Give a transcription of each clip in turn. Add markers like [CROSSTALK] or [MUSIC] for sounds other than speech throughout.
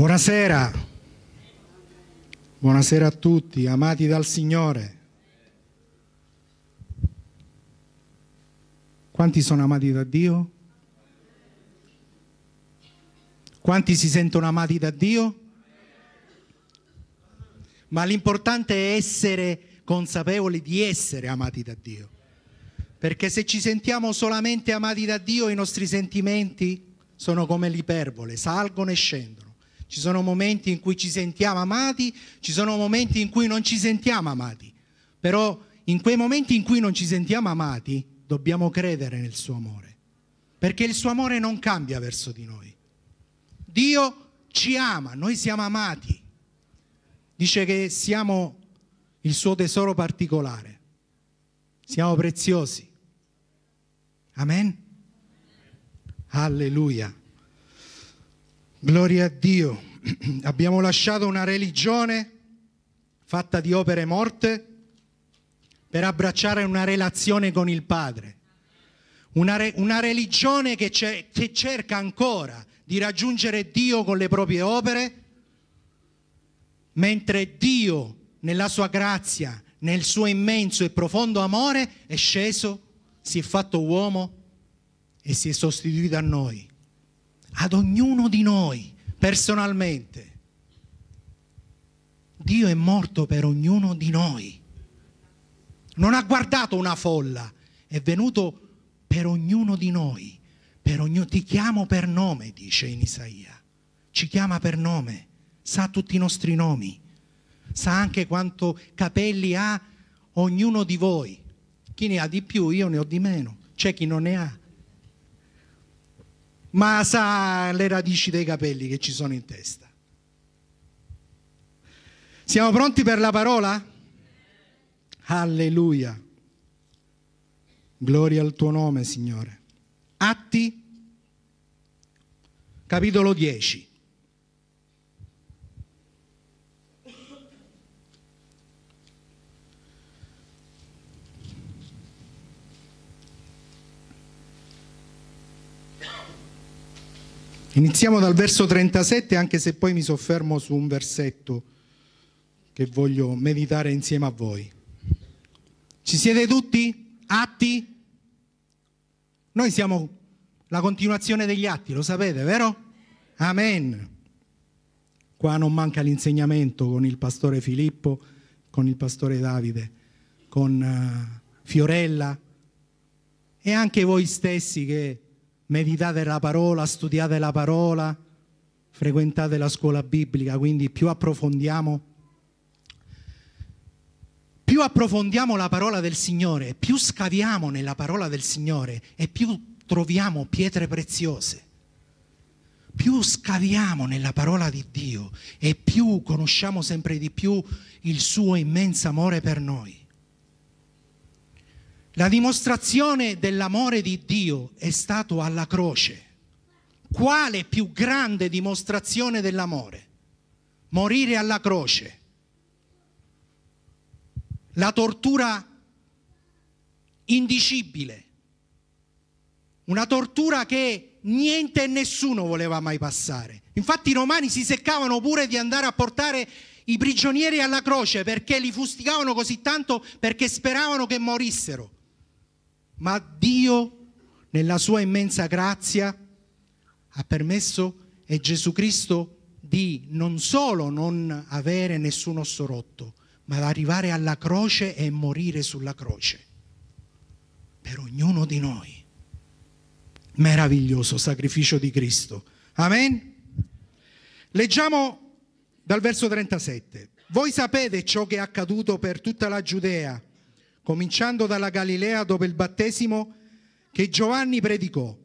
Buonasera, buonasera a tutti, amati dal Signore. Quanti sono amati da Dio? Quanti si sentono amati da Dio? Ma l'importante è essere consapevoli di essere amati da Dio. Perché se ci sentiamo solamente amati da Dio, i nostri sentimenti sono come l'iperbole, salgono e scendono. Ci sono momenti in cui ci sentiamo amati, ci sono momenti in cui non ci sentiamo amati. Però in quei momenti in cui non ci sentiamo amati, dobbiamo credere nel suo amore, perché il suo amore non cambia verso di noi. Dio ci ama, noi siamo amati. Dice che siamo il suo tesoro particolare. Siamo preziosi. Amen. Alleluia. Gloria a Dio. [CLEARS THROAT] Abbiamo lasciato una religione fatta di opere morte per abbracciare una relazione con il Padre. Una, re, una religione che, che cerca ancora di raggiungere Dio con le proprie opere, mentre Dio, nella sua grazia, nel suo immenso e profondo amore, è sceso, si è fatto uomo e si è sostituito a noi ad ognuno di noi personalmente. Dio è morto per ognuno di noi. Non ha guardato una folla, è venuto per ognuno di noi. Per ognuno, ti chiamo per nome, dice in Isaia. Ci chiama per nome, sa tutti i nostri nomi, sa anche quanto capelli ha ognuno di voi. Chi ne ha di più, io ne ho di meno. C'è chi non ne ha ma sa le radici dei capelli che ci sono in testa. Siamo pronti per la parola? Alleluia. Gloria al tuo nome, Signore. Atti, capitolo 10. Iniziamo dal verso 37, anche se poi mi soffermo su un versetto che voglio meditare insieme a voi. Ci siete tutti? Atti? Noi siamo la continuazione degli atti, lo sapete, vero? Amen. Qua non manca l'insegnamento con il pastore Filippo, con il pastore Davide, con eh, Fiorella e anche voi stessi che meditate la parola, studiate la parola, frequentate la scuola biblica, quindi più approfondiamo, più approfondiamo la parola del Signore, più scaviamo nella parola del Signore e più troviamo pietre preziose. Più scaviamo nella parola di Dio e più conosciamo sempre di più il suo immenso amore per noi. La dimostrazione dell'amore di Dio è stato alla croce. Quale più grande dimostrazione dell'amore? Morire alla croce. La tortura indicibile. Una tortura che niente e nessuno voleva mai passare. Infatti i romani si seccavano pure di andare a portare i prigionieri alla croce perché li fustigavano così tanto perché speravano che morissero ma Dio, nella sua immensa grazia, ha permesso a Gesù Cristo di non solo non avere nessun osso rotto, ma arrivare alla croce e morire sulla croce. Per ognuno di noi. Meraviglioso sacrificio di Cristo. Amen. Leggiamo dal verso 37. Voi sapete ciò che è accaduto per tutta la Giudea cominciando dalla Galilea dopo il battesimo che Giovanni predicò,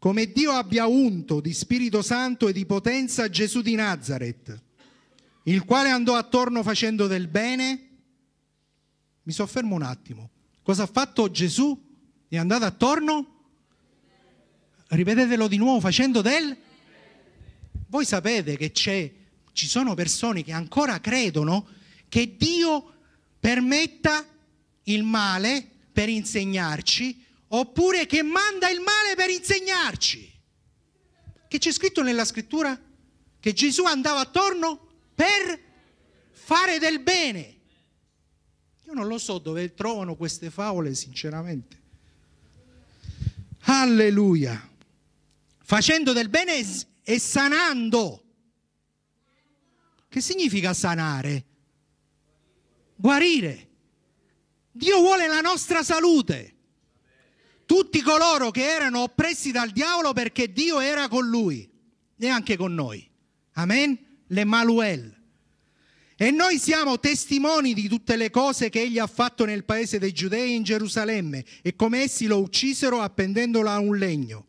come Dio abbia unto di Spirito Santo e di potenza Gesù di Nazareth, il quale andò attorno facendo del bene. Mi soffermo un attimo. Cosa ha fatto Gesù? È andato attorno? Ripetetelo di nuovo, facendo del... Voi sapete che ci sono persone che ancora credono che Dio permetta il male per insegnarci oppure che manda il male per insegnarci. Che c'è scritto nella scrittura? Che Gesù andava attorno per fare del bene. Io non lo so dove trovano queste favole, sinceramente. Alleluia. Facendo del bene e sanando. Che significa sanare? Guarire. Dio vuole la nostra salute. Tutti coloro che erano oppressi dal diavolo perché Dio era con lui e anche con noi. Amen? L'Emanuel. E noi siamo testimoni di tutte le cose che egli ha fatto nel paese dei Giudei in Gerusalemme e come essi lo uccisero appendendolo a un legno.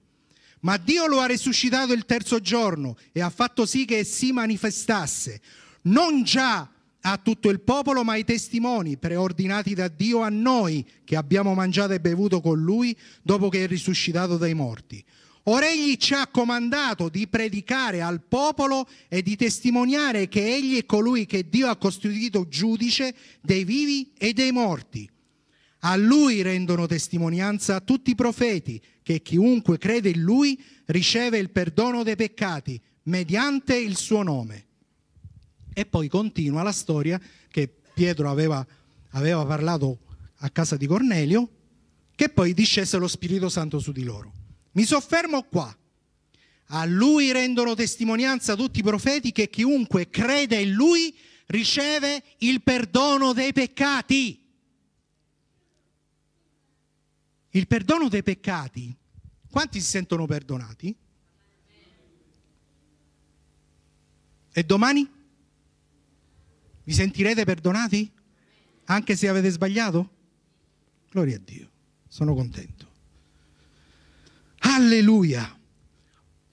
Ma Dio lo ha resuscitato il terzo giorno e ha fatto sì che si manifestasse, non già a tutto il popolo, ma i testimoni preordinati da Dio a noi che abbiamo mangiato e bevuto con lui dopo che è risuscitato dai morti. Ora egli ci ha comandato di predicare al popolo e di testimoniare che egli è colui che Dio ha costituito giudice dei vivi e dei morti. A lui rendono testimonianza tutti i profeti che chiunque crede in lui riceve il perdono dei peccati mediante il suo nome. E poi continua la storia che Pietro aveva, aveva parlato a casa di Cornelio, che poi discese lo Spirito Santo su di loro. Mi soffermo qua. A lui rendono testimonianza tutti i profeti che chiunque crede in lui riceve il perdono dei peccati. Il perdono dei peccati. Quanti si sentono perdonati? E domani? Vi sentirete perdonati? Anche se avete sbagliato? Gloria a Dio, sono contento. Alleluia.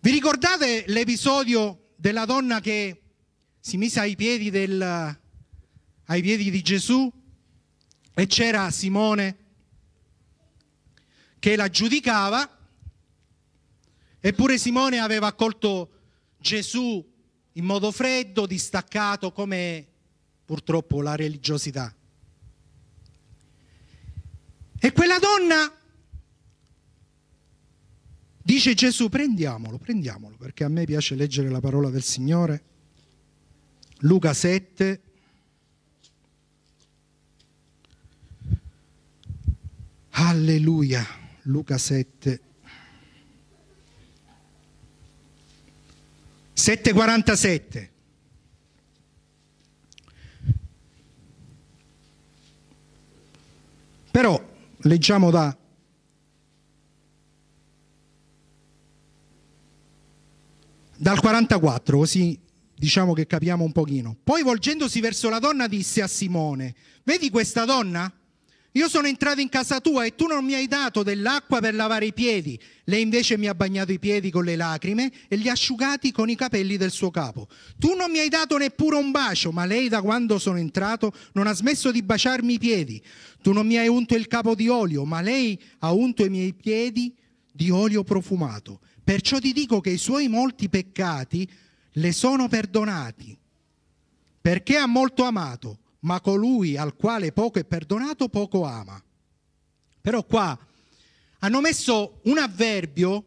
Vi ricordate l'episodio della donna che si mise ai piedi, del, ai piedi di Gesù e c'era Simone che la giudicava, eppure Simone aveva accolto Gesù in modo freddo, distaccato, come purtroppo la religiosità. E quella donna dice Gesù prendiamolo, prendiamolo, perché a me piace leggere la parola del Signore. Luca 7, Alleluia, Luca 7. 747. Però leggiamo da dal 44, così diciamo che capiamo un pochino. Poi volgendosi verso la donna disse a Simone, vedi questa donna? Io sono entrato in casa tua e tu non mi hai dato dell'acqua per lavare i piedi. Lei invece mi ha bagnato i piedi con le lacrime e li ha asciugati con i capelli del suo capo. Tu non mi hai dato neppure un bacio, ma lei da quando sono entrato non ha smesso di baciarmi i piedi. Tu non mi hai unto il capo di olio, ma lei ha unto i miei piedi di olio profumato. Perciò ti dico che i suoi molti peccati le sono perdonati, perché ha molto amato ma colui al quale poco è perdonato poco ama. Però qua hanno messo un avverbio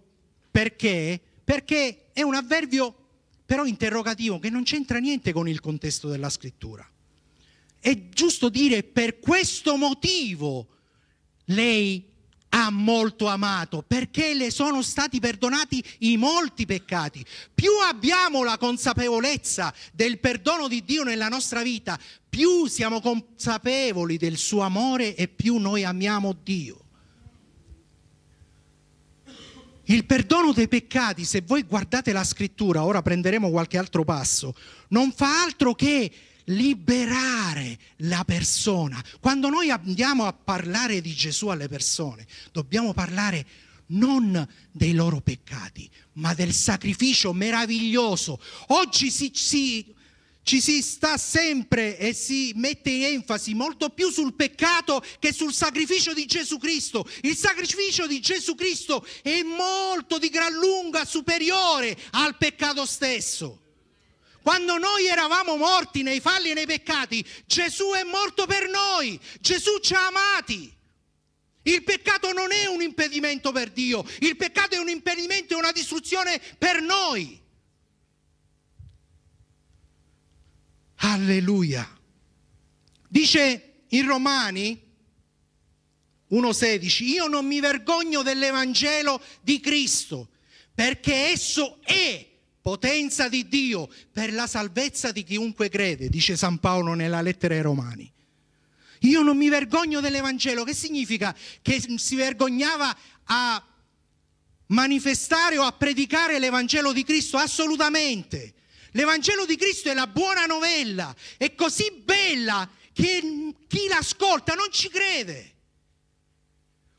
perché? Perché è un avverbio però interrogativo che non c'entra niente con il contesto della scrittura. È giusto dire per questo motivo lei ha molto amato, perché le sono stati perdonati i molti peccati. Più abbiamo la consapevolezza del perdono di Dio nella nostra vita, più siamo consapevoli del suo amore e più noi amiamo Dio. Il perdono dei peccati, se voi guardate la scrittura, ora prenderemo qualche altro passo, non fa altro che liberare la persona. Quando noi andiamo a parlare di Gesù alle persone, dobbiamo parlare non dei loro peccati, ma del sacrificio meraviglioso. Oggi si, si, ci si sta sempre e si mette in enfasi molto più sul peccato che sul sacrificio di Gesù Cristo. Il sacrificio di Gesù Cristo è molto di gran lunga superiore al peccato stesso. Quando noi eravamo morti nei falli e nei peccati, Gesù è morto per noi, Gesù ci ha amati. Il peccato non è un impedimento per Dio, il peccato è un impedimento e una distruzione per noi. Alleluia. Dice in Romani 1.16, io non mi vergogno dell'Evangelo di Cristo, perché esso è potenza di Dio per la salvezza di chiunque crede, dice San Paolo nella lettera ai Romani. Io non mi vergogno dell'Evangelo, che significa che si vergognava a manifestare o a predicare l'Evangelo di Cristo? Assolutamente. L'Evangelo di Cristo è la buona novella, è così bella che chi l'ascolta non ci crede.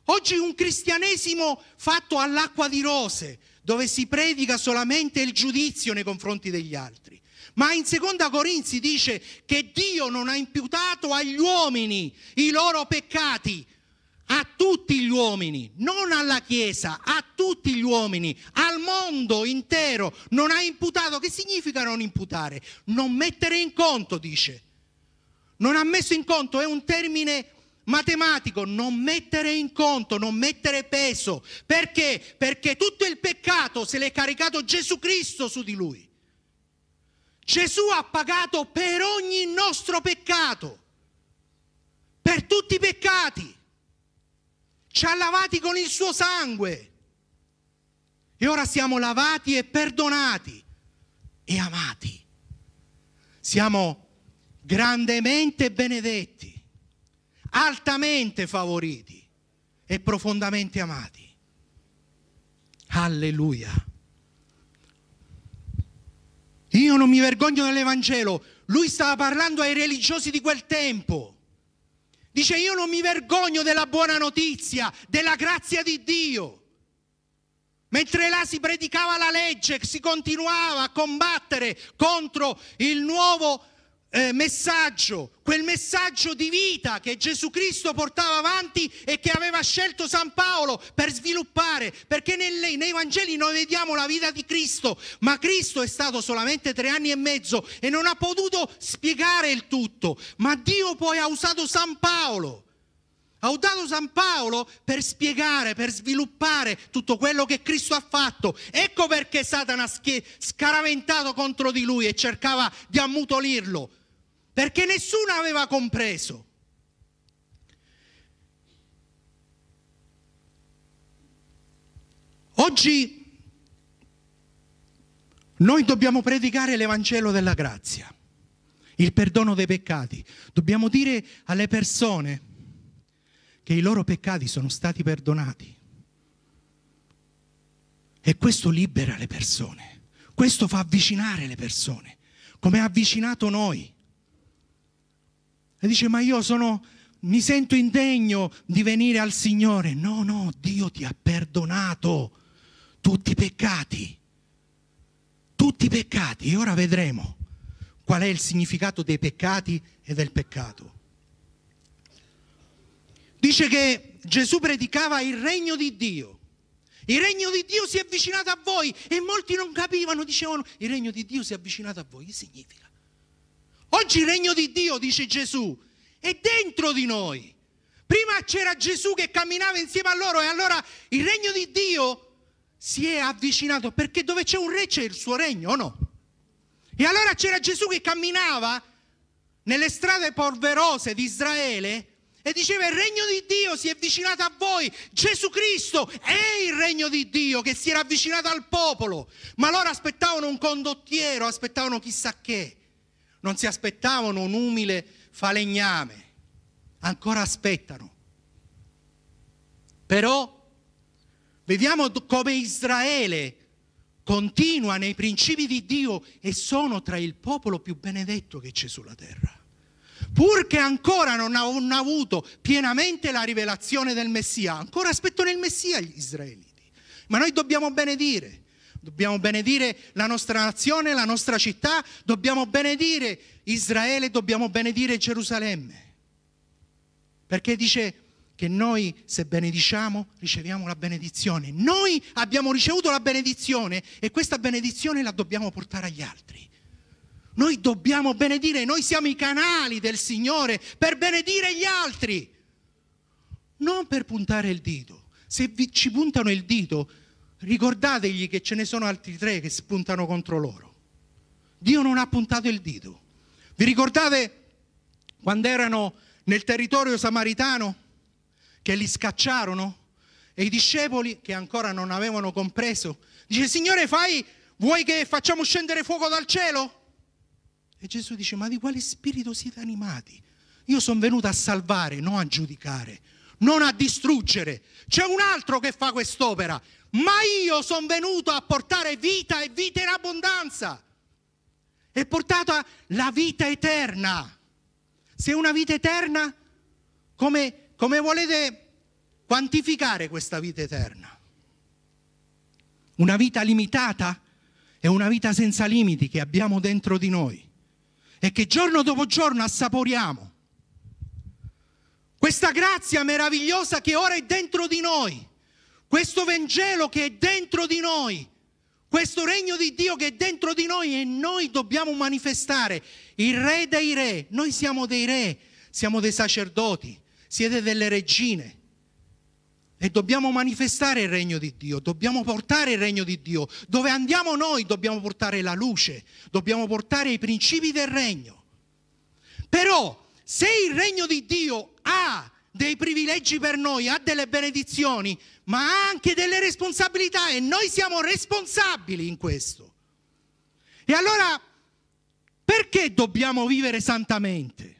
Oggi un cristianesimo fatto all'acqua di rose, dove si predica solamente il giudizio nei confronti degli altri. Ma in seconda Corinzi dice che Dio non ha imputato agli uomini i loro peccati, a tutti gli uomini, non alla Chiesa, a tutti gli uomini, al mondo intero, non ha imputato. Che significa non imputare? Non mettere in conto, dice. Non ha messo in conto è un termine matematico, non mettere in conto, non mettere peso. Perché? Perché tutto il peccato se l'è caricato Gesù Cristo su di lui. Gesù ha pagato per ogni nostro peccato, per tutti i peccati. Ci ha lavati con il suo sangue. E ora siamo lavati e perdonati e amati. Siamo grandemente benedetti altamente favoriti e profondamente amati. Alleluia. Io non mi vergogno dell'Evangelo. Lui stava parlando ai religiosi di quel tempo. Dice io non mi vergogno della buona notizia, della grazia di Dio. Mentre là si predicava la legge, si continuava a combattere contro il nuovo Evangelo eh, messaggio, quel messaggio di vita che Gesù Cristo portava avanti e che aveva scelto San Paolo per sviluppare, perché nelle, nei Vangeli noi vediamo la vita di Cristo, ma Cristo è stato solamente tre anni e mezzo e non ha potuto spiegare il tutto, ma Dio poi ha usato San Paolo. Ha usato San Paolo per spiegare, per sviluppare tutto quello che Cristo ha fatto. Ecco perché Satana scaraventato contro di lui e cercava di ammutolirlo perché nessuno aveva compreso. Oggi noi dobbiamo predicare l'Evangelo della grazia, il perdono dei peccati. Dobbiamo dire alle persone che i loro peccati sono stati perdonati. E questo libera le persone, questo fa avvicinare le persone, come ha avvicinato noi. E dice, ma io sono, mi sento indegno di venire al Signore. No, no, Dio ti ha perdonato tutti i peccati. Tutti i peccati. E ora vedremo qual è il significato dei peccati e del peccato. Dice che Gesù predicava il regno di Dio. Il regno di Dio si è avvicinato a voi e molti non capivano, dicevano il regno di Dio si è avvicinato a voi. Che significa? Oggi il regno di Dio, dice Gesù, è dentro di noi. Prima c'era Gesù che camminava insieme a loro e allora il regno di Dio si è avvicinato perché dove c'è un re c'è il suo regno o no? E allora c'era Gesù che camminava nelle strade polverose di Israele e diceva il regno di Dio si è avvicinato a voi, Gesù Cristo è il regno di Dio che si era avvicinato al popolo, ma loro aspettavano un condottiero, aspettavano chissà che non si aspettavano un umile falegname, ancora aspettano. Però vediamo come Israele continua nei principi di Dio e sono tra il popolo più benedetto che c'è sulla terra. Purché ancora non hanno avuto pienamente la rivelazione del Messia, ancora aspettano il Messia gli israeliti. Ma noi dobbiamo benedire dobbiamo benedire la nostra nazione, la nostra città, dobbiamo benedire Israele, dobbiamo benedire Gerusalemme. Perché dice che noi se benediciamo riceviamo la benedizione. Noi abbiamo ricevuto la benedizione e questa benedizione la dobbiamo portare agli altri. Noi dobbiamo benedire, noi siamo i canali del Signore per benedire gli altri, non per puntare il dito. Se vi, ci puntano il dito, ricordategli che ce ne sono altri tre che spuntano contro loro. Dio non ha puntato il dito. Vi ricordate quando erano nel territorio samaritano che li scacciarono e i discepoli che ancora non avevano compreso dice Signore fai vuoi che facciamo scendere fuoco dal cielo? E Gesù dice ma di quale spirito siete animati? Io sono venuto a salvare, non a giudicare, non a distruggere. C'è un altro che fa quest'opera, ma io sono venuto a portare vita e vita in abbondanza. È portata la vita eterna. Se una vita eterna, come, come volete quantificare questa vita eterna? Una vita limitata è una vita senza limiti che abbiamo dentro di noi e che giorno dopo giorno assaporiamo. Questa grazia meravigliosa che ora è dentro di noi questo Vangelo che è dentro di noi, questo regno di Dio che è dentro di noi e noi dobbiamo manifestare il re dei re. Noi siamo dei re, siamo dei sacerdoti, siete delle regine. E dobbiamo manifestare il regno di Dio, dobbiamo portare il regno di Dio. Dove andiamo noi dobbiamo portare la luce, dobbiamo portare i principi del regno. Però se il regno di Dio ha dei privilegi per noi, ha delle benedizioni, ma ha anche delle responsabilità e noi siamo responsabili in questo. E allora perché dobbiamo vivere santamente?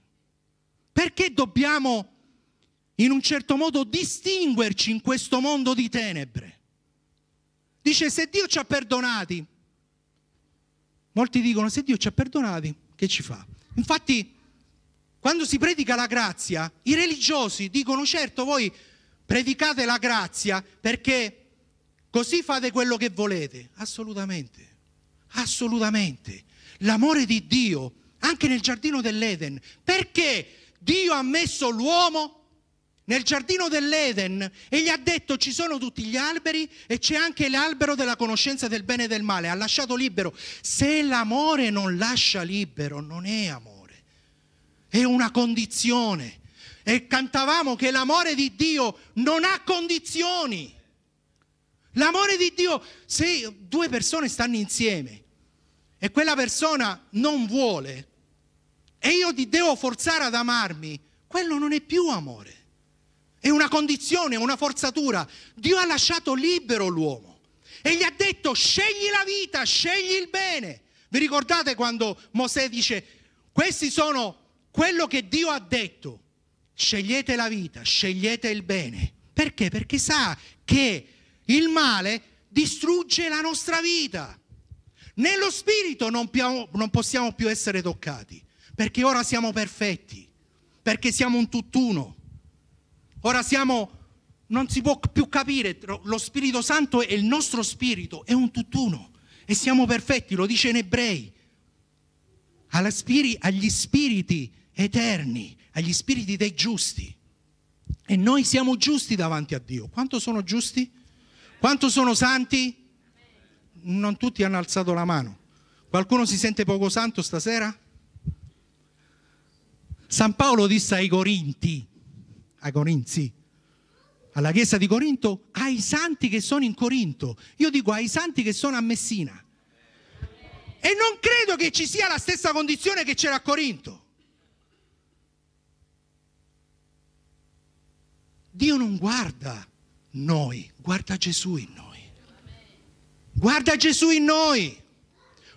Perché dobbiamo in un certo modo distinguerci in questo mondo di tenebre? Dice se Dio ci ha perdonati, molti dicono se Dio ci ha perdonati, che ci fa? Infatti quando si predica la grazia, i religiosi dicono certo voi Predicate la grazia perché così fate quello che volete. Assolutamente, assolutamente. L'amore di Dio, anche nel giardino dell'Eden. Perché Dio ha messo l'uomo nel giardino dell'Eden e gli ha detto ci sono tutti gli alberi e c'è anche l'albero della conoscenza del bene e del male, ha lasciato libero. Se l'amore non lascia libero non è amore, è una condizione, e cantavamo che l'amore di Dio non ha condizioni. L'amore di Dio, se due persone stanno insieme e quella persona non vuole e io ti devo forzare ad amarmi, quello non è più amore. È una condizione, una forzatura. Dio ha lasciato libero l'uomo e gli ha detto scegli la vita, scegli il bene. Vi ricordate quando Mosè dice questi sono quello che Dio ha detto, Scegliete la vita, scegliete il bene. Perché? Perché sa che il male distrugge la nostra vita. Nello spirito non, piamo, non possiamo più essere toccati, perché ora siamo perfetti, perché siamo un tutt'uno. Ora siamo non si può più capire, lo Spirito Santo e il nostro spirito, è un tutt'uno e siamo perfetti, lo dice in ebrei, agli spiriti eterni agli spiriti dei giusti. E noi siamo giusti davanti a Dio. Quanto sono giusti? Quanto sono santi? Non tutti hanno alzato la mano. Qualcuno si sente poco santo stasera? San Paolo disse ai Corinti, ai Corinzi, alla chiesa di Corinto, ai santi che sono in Corinto. Io dico ai santi che sono a Messina. E non credo che ci sia la stessa condizione che c'era a Corinto. Dio non guarda noi, guarda Gesù in noi. Guarda Gesù in noi.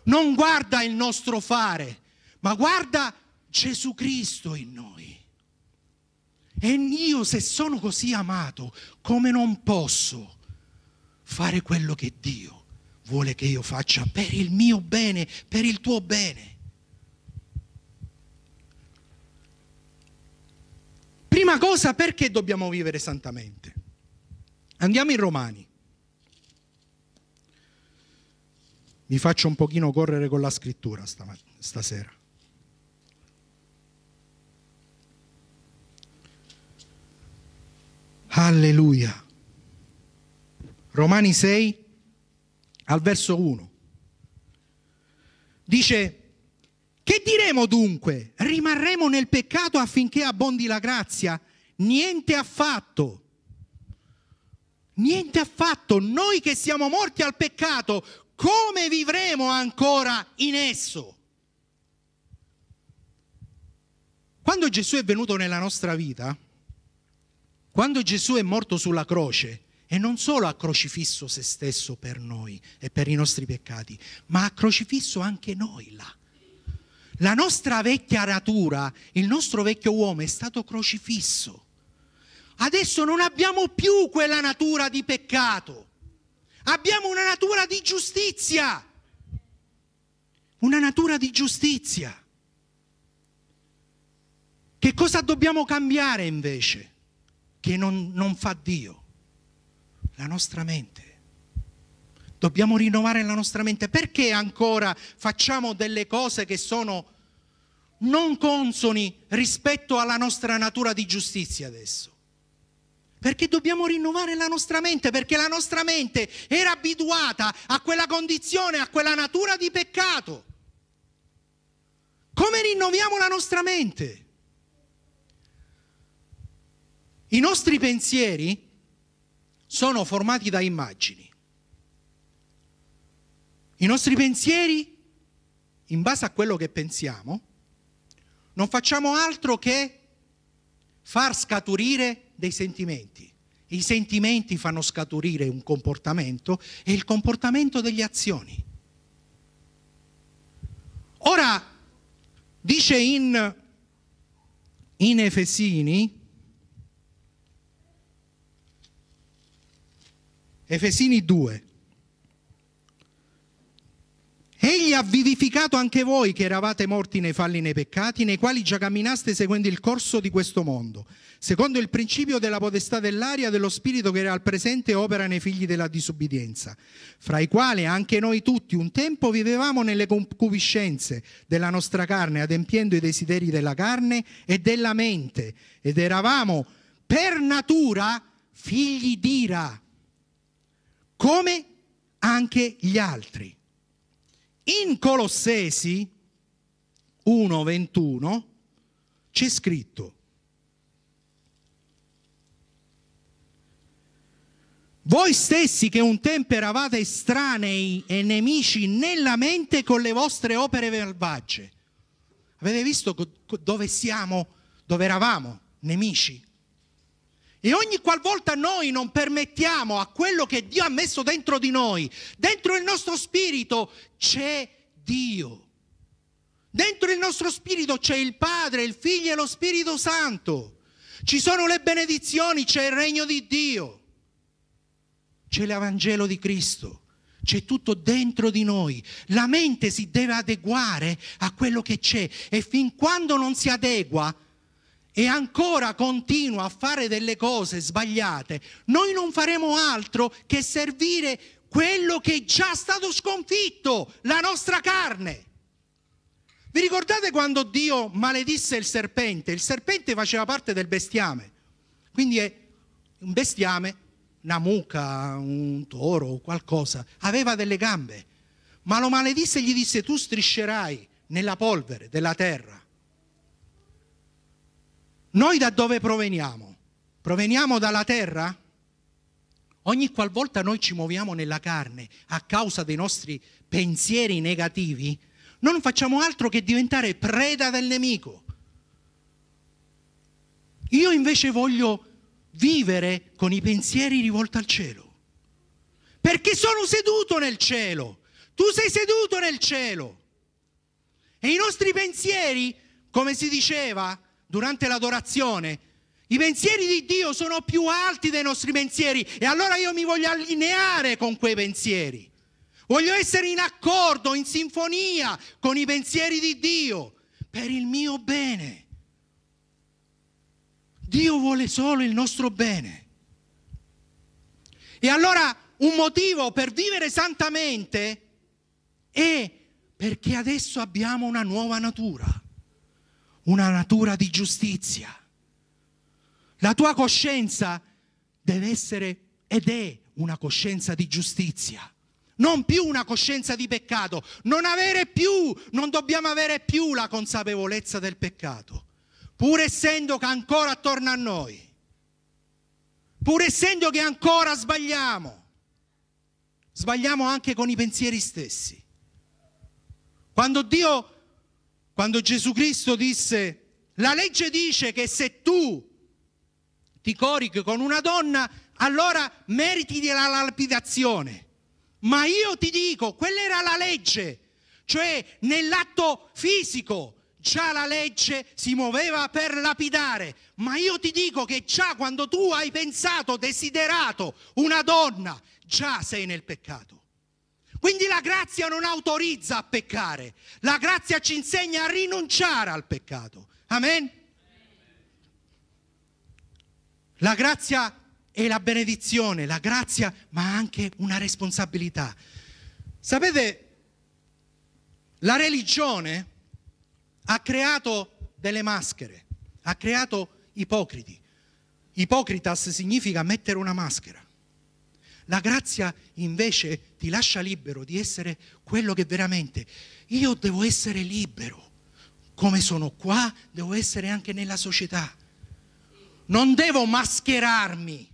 Non guarda il nostro fare, ma guarda Gesù Cristo in noi. E io se sono così amato, come non posso fare quello che Dio vuole che io faccia per il mio bene, per il tuo bene? prima cosa perché dobbiamo vivere santamente? Andiamo in Romani. Vi faccio un pochino correre con la scrittura stasera. Alleluia. Romani 6 al verso 1. Dice, che diremo dunque? Rimarremo nel peccato affinché abbondi la grazia? Niente affatto. Niente affatto. Noi che siamo morti al peccato, come vivremo ancora in esso? Quando Gesù è venuto nella nostra vita, quando Gesù è morto sulla croce, e non solo ha crocifisso se stesso per noi e per i nostri peccati, ma ha crocifisso anche noi là la nostra vecchia natura, il nostro vecchio uomo è stato crocifisso. Adesso non abbiamo più quella natura di peccato, abbiamo una natura di giustizia. Una natura di giustizia. Che cosa dobbiamo cambiare invece? Che non, non fa Dio? La nostra mente. Dobbiamo rinnovare la nostra mente. Perché ancora facciamo delle cose che sono non consoni rispetto alla nostra natura di giustizia adesso? Perché dobbiamo rinnovare la nostra mente, perché la nostra mente era abituata a quella condizione, a quella natura di peccato. Come rinnoviamo la nostra mente? I nostri pensieri sono formati da immagini. I nostri pensieri, in base a quello che pensiamo, non facciamo altro che far scaturire dei sentimenti. I sentimenti fanno scaturire un comportamento e il comportamento delle azioni. Ora, dice in, in Efesini, Efesini 2, Egli ha vivificato anche voi che eravate morti nei falli e nei peccati, nei quali già camminaste seguendo il corso di questo mondo, secondo il principio della potestà dell'aria dello spirito che era al presente opera nei figli della disubbidienza, fra i quali anche noi tutti un tempo vivevamo nelle concupiscenze della nostra carne, adempiendo i desideri della carne e della mente, ed eravamo per natura figli d'ira, come anche gli altri. In Colossesi 1:21 c'è scritto Voi stessi che un tempo eravate estranei e nemici nella mente con le vostre opere malvagie. Avete visto dove siamo, dove eravamo? Nemici. E ogni qualvolta noi non permettiamo a quello che Dio ha messo dentro di noi, dentro il nostro spirito, c'è Dio. Dentro il nostro spirito c'è il Padre, il Figlio e lo Spirito Santo. Ci sono le benedizioni, c'è il regno di Dio. C'è l'Evangelo di Cristo. C'è tutto dentro di noi. La mente si deve adeguare a quello che c'è e fin quando non si adegua, e ancora continua a fare delle cose sbagliate, noi non faremo altro che servire quello che è già stato sconfitto, la nostra carne. Vi ricordate quando Dio maledisse il serpente? Il serpente faceva parte del bestiame, quindi è un bestiame, una mucca, un toro, o qualcosa, aveva delle gambe, ma lo maledisse e gli disse tu striscerai nella polvere della terra noi da dove proveniamo? Proveniamo dalla terra? Ogni qualvolta noi ci muoviamo nella carne a causa dei nostri pensieri negativi, non facciamo altro che diventare preda del nemico. Io invece voglio vivere con i pensieri rivolti al cielo. Perché sono seduto nel cielo. Tu sei seduto nel cielo. E i nostri pensieri, come si diceva, durante l'adorazione. I pensieri di Dio sono più alti dei nostri pensieri e allora io mi voglio allineare con quei pensieri. Voglio essere in accordo, in sinfonia con i pensieri di Dio per il mio bene. Dio vuole solo il nostro bene. E allora un motivo per vivere santamente è perché adesso abbiamo una nuova natura una natura di giustizia. La tua coscienza deve essere ed è una coscienza di giustizia, non più una coscienza di peccato. Non avere più, non dobbiamo avere più la consapevolezza del peccato, pur essendo che ancora attorno a noi, pur essendo che ancora sbagliamo, sbagliamo anche con i pensieri stessi. Quando Dio quando Gesù Cristo disse, la legge dice che se tu ti corichi con una donna, allora meriti della lapidazione. Ma io ti dico, quella era la legge, cioè nell'atto fisico. Già la legge si muoveva per lapidare, ma io ti dico che già quando tu hai pensato, desiderato una donna, già sei nel peccato. Quindi la grazia non autorizza a peccare, la grazia ci insegna a rinunciare al peccato. Amen? La grazia è la benedizione, la grazia ma anche una responsabilità. Sapete, la religione ha creato delle maschere, ha creato ipocriti. Ipocritas significa mettere una maschera. La grazia invece ti lascia libero di essere quello che veramente io devo essere libero. Come sono qua, devo essere anche nella società. Non devo mascherarmi.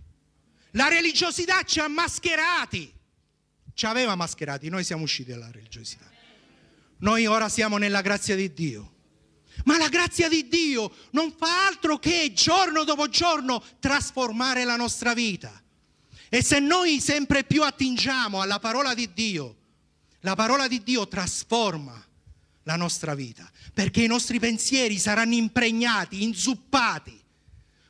La religiosità ci ha mascherati. Ci aveva mascherati, noi siamo usciti dalla religiosità. Noi ora siamo nella grazia di Dio. Ma la grazia di Dio non fa altro che giorno dopo giorno trasformare la nostra vita. E se noi sempre più attingiamo alla parola di Dio, la parola di Dio trasforma la nostra vita, perché i nostri pensieri saranno impregnati, inzuppati.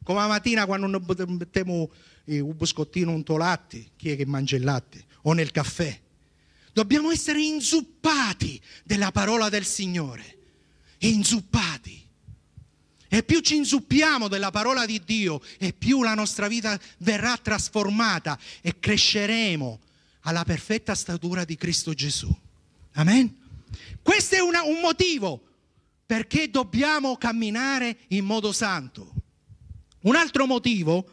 Come la mattina quando noi mettiamo eh, un biscottino, un latte, chi è che mangia il latte? O nel caffè. Dobbiamo essere inzuppati della parola del Signore, inzuppati e più ci inzuppiamo della parola di Dio e più la nostra vita verrà trasformata e cresceremo alla perfetta statura di Cristo Gesù. Amen. Questo è una, un motivo perché dobbiamo camminare in modo santo. Un altro motivo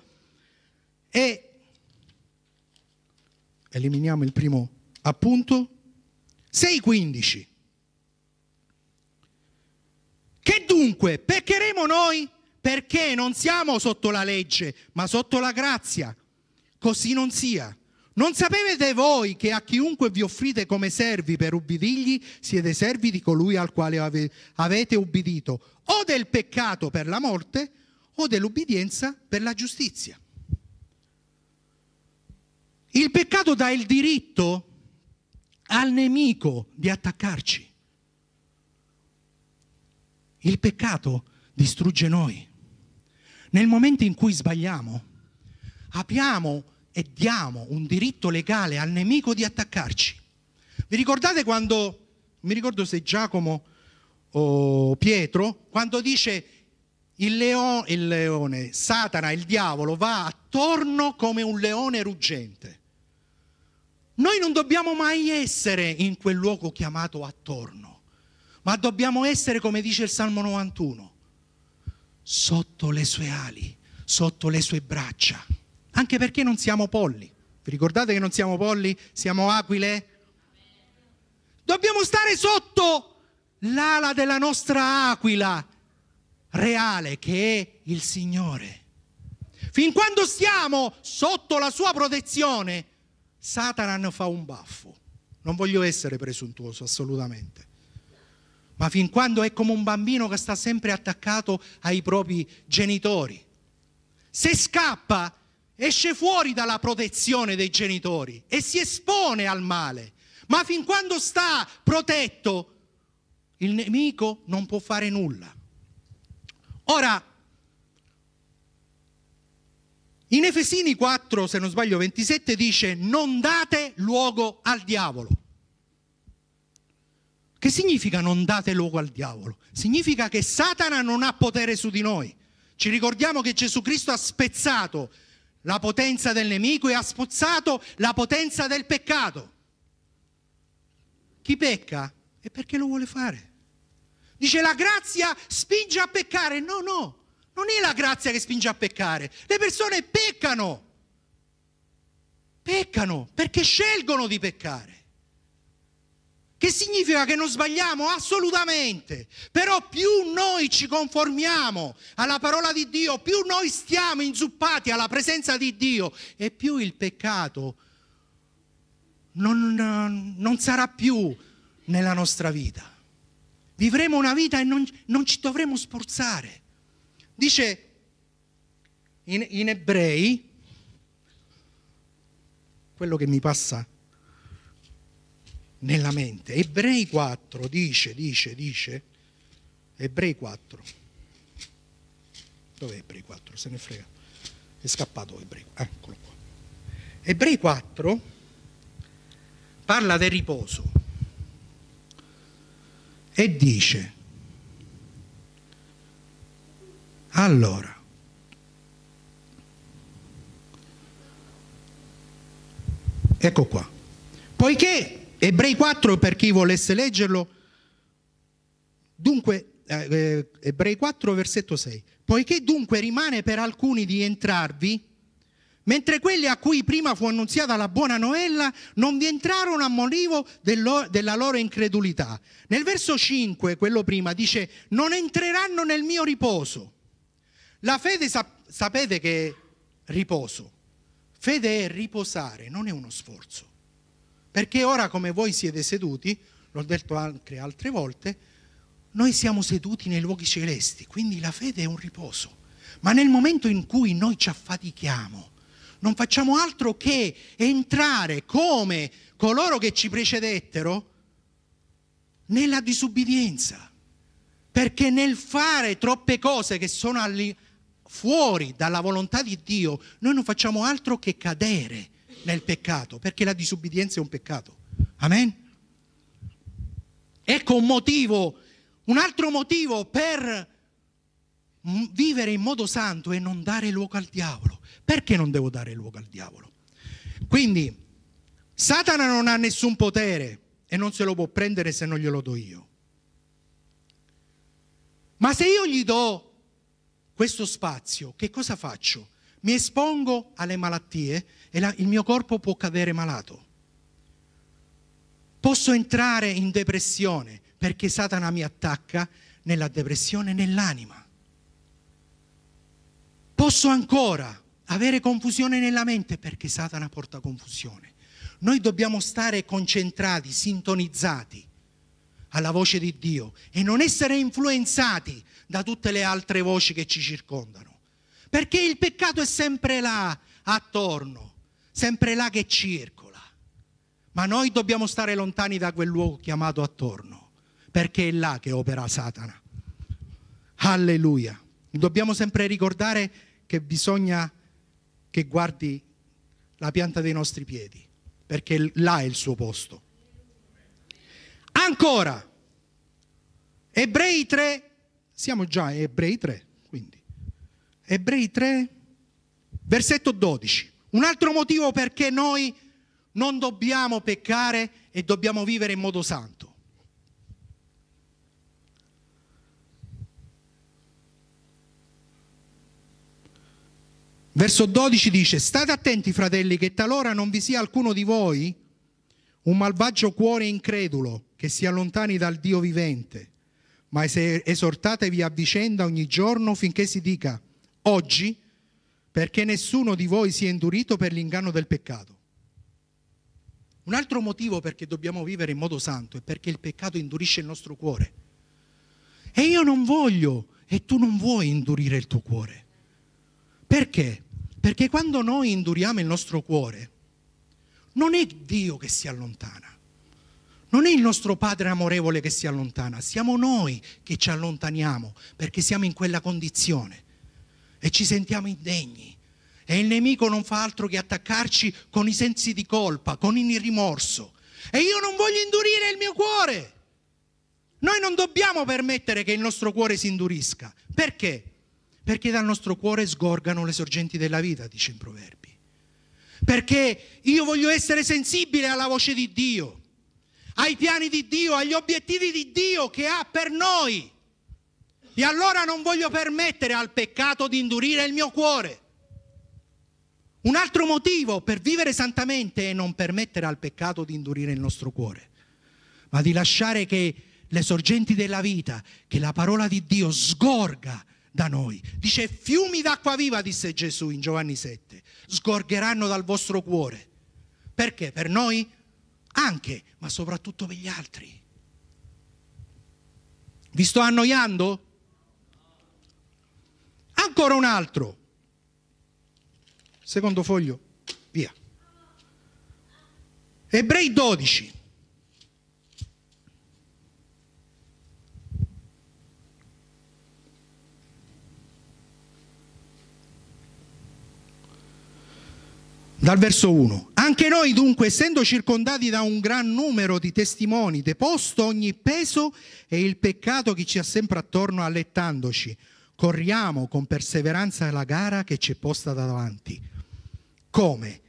è, eliminiamo il primo appunto, 6.15. Che dunque peccheremo noi? Perché non siamo sotto la legge, ma sotto la grazia. Così non sia. Non sapete voi che a chiunque vi offrite come servi per ubbidigli, siete servi di colui al quale ave, avete ubbidito, o del peccato per la morte, o dell'ubbidienza per la giustizia. Il peccato dà il diritto al nemico di attaccarci. Il peccato distrugge noi. Nel momento in cui sbagliamo, apriamo e diamo un diritto legale al nemico di attaccarci. Vi ricordate quando, mi ricordo se Giacomo o Pietro, quando dice il, leo, il leone, Satana, il diavolo, va attorno come un leone ruggente. Noi non dobbiamo mai essere in quel luogo chiamato attorno ma dobbiamo essere, come dice il Salmo 91, sotto le sue ali, sotto le sue braccia, anche perché non siamo polli. Vi ricordate che non siamo polli, siamo aquile? Dobbiamo stare sotto l'ala della nostra aquila reale che è il Signore. Fin quando stiamo sotto la sua protezione, Satana fa un baffo. Non voglio essere presuntuoso assolutamente ma fin quando è come un bambino che sta sempre attaccato ai propri genitori. Se scappa, esce fuori dalla protezione dei genitori e si espone al male, ma fin quando sta protetto, il nemico non può fare nulla. Ora, in Efesini 4, se non sbaglio, 27 dice non date luogo al diavolo. Che significa non date luogo al diavolo? Significa che Satana non ha potere su di noi. Ci ricordiamo che Gesù Cristo ha spezzato la potenza del nemico e ha spozzato la potenza del peccato. Chi pecca è perché lo vuole fare. Dice la grazia spinge a peccare. No, no, non è la grazia che spinge a peccare. Le persone peccano. Peccano perché scelgono di peccare. Che significa che non sbagliamo? Assolutamente. Però più noi ci conformiamo alla parola di Dio, più noi stiamo inzuppati alla presenza di Dio e più il peccato non, non sarà più nella nostra vita. Vivremo una vita e non, non ci dovremo sforzare. Dice in, in ebrei, quello che mi passa nella mente. Ebrei 4 dice, dice, dice, Ebrei 4. Dov'è Ebrei 4? Se ne frega. È scappato Ebrei. Eccolo qua. Ebrei 4 parla del riposo e dice allora ecco qua poiché Ebrei 4 per chi volesse leggerlo, dunque, eh, eh Ebrei 4 versetto 6, poiché dunque rimane per alcuni di entrarvi, mentre quelli a cui prima fu annunziata la buona novella non vi entrarono a motivo della loro incredulità. Nel verso 5, quello prima, dice, non entreranno nel mio riposo. La fede sapete che è riposo. Fede è riposare, non è uno sforzo. Perché ora come voi siete seduti, l'ho detto anche altre volte, noi siamo seduti nei luoghi celesti, quindi la fede è un riposo. Ma nel momento in cui noi ci affatichiamo, non facciamo altro che entrare come coloro che ci precedettero nella disubbidienza. Perché nel fare troppe cose che sono fuori dalla volontà di Dio, noi non facciamo altro che cadere nel peccato, perché la disubbidienza è un peccato. Amen. Ecco un motivo, un altro motivo per vivere in modo santo e non dare luogo al diavolo. Perché non devo dare luogo al diavolo? Quindi Satana non ha nessun potere e non se lo può prendere se non glielo do io. Ma se io gli do questo spazio, che cosa faccio? Mi espongo alle malattie, e la, il mio corpo può cadere malato. Posso entrare in depressione perché Satana mi attacca nella depressione nell'anima. Posso ancora avere confusione nella mente perché Satana porta confusione. Noi dobbiamo stare concentrati, sintonizzati alla voce di Dio e non essere influenzati da tutte le altre voci che ci circondano. Perché il peccato è sempre là, attorno sempre là che circola. Ma noi dobbiamo stare lontani da quel luogo chiamato attorno, perché è là che opera Satana. Alleluia. Dobbiamo sempre ricordare che bisogna che guardi la pianta dei nostri piedi, perché là è il suo posto. Ancora, Ebrei 3, siamo già a Ebrei 3, quindi Ebrei 3, versetto 12. Un altro motivo perché noi non dobbiamo peccare e dobbiamo vivere in modo santo. Verso 12 dice, state attenti fratelli che talora non vi sia alcuno di voi un malvagio cuore incredulo che si allontani dal Dio vivente, ma esortatevi a vicenda ogni giorno finché si dica, oggi perché nessuno di voi sia indurito per l'inganno del peccato. Un altro motivo perché dobbiamo vivere in modo santo è perché il peccato indurisce il nostro cuore. E io non voglio e tu non vuoi indurire il tuo cuore. Perché? Perché quando noi induriamo il nostro cuore, non è Dio che si allontana, non è il nostro Padre amorevole che si allontana, siamo noi che ci allontaniamo perché siamo in quella condizione e ci sentiamo indegni. E il nemico non fa altro che attaccarci con i sensi di colpa, con il rimorso. E io non voglio indurire il mio cuore. Noi non dobbiamo permettere che il nostro cuore si indurisca. Perché? Perché dal nostro cuore sgorgano le sorgenti della vita, dice in Proverbi. Perché io voglio essere sensibile alla voce di Dio, ai piani di Dio, agli obiettivi di Dio che ha per noi. E allora non voglio permettere al peccato di indurire il mio cuore. Un altro motivo per vivere santamente è non permettere al peccato di indurire il nostro cuore, ma di lasciare che le sorgenti della vita, che la parola di Dio sgorga da noi. Dice fiumi d'acqua viva, disse Gesù in Giovanni 7, sgorgeranno dal vostro cuore. Perché? Per noi? Anche, ma soprattutto per gli altri. Vi sto annoiando? Ancora un altro. Secondo foglio, via. Ebrei 12. Dal verso 1. Anche noi dunque, essendo circondati da un gran numero di testimoni, deposto ogni peso e il peccato che ci ha sempre attorno allettandoci, Corriamo con perseveranza la gara che ci è posta davanti. Come?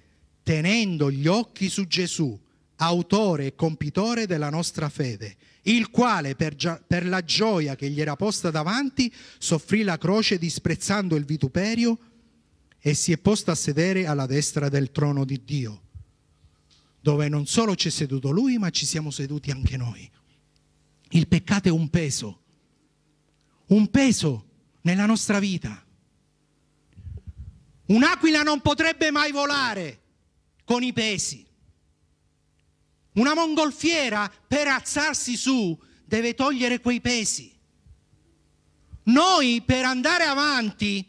Tenendo gli occhi su Gesù, autore e compitore della nostra fede, il quale per, gia- per la gioia che gli era posta davanti soffrì la croce disprezzando il vituperio e si è posto a sedere alla destra del trono di Dio, dove non solo ci è seduto lui, ma ci siamo seduti anche noi. Il peccato è un peso, un peso nella nostra vita. Un'aquila non potrebbe mai volare con i pesi. Una mongolfiera per alzarsi su deve togliere quei pesi. Noi per andare avanti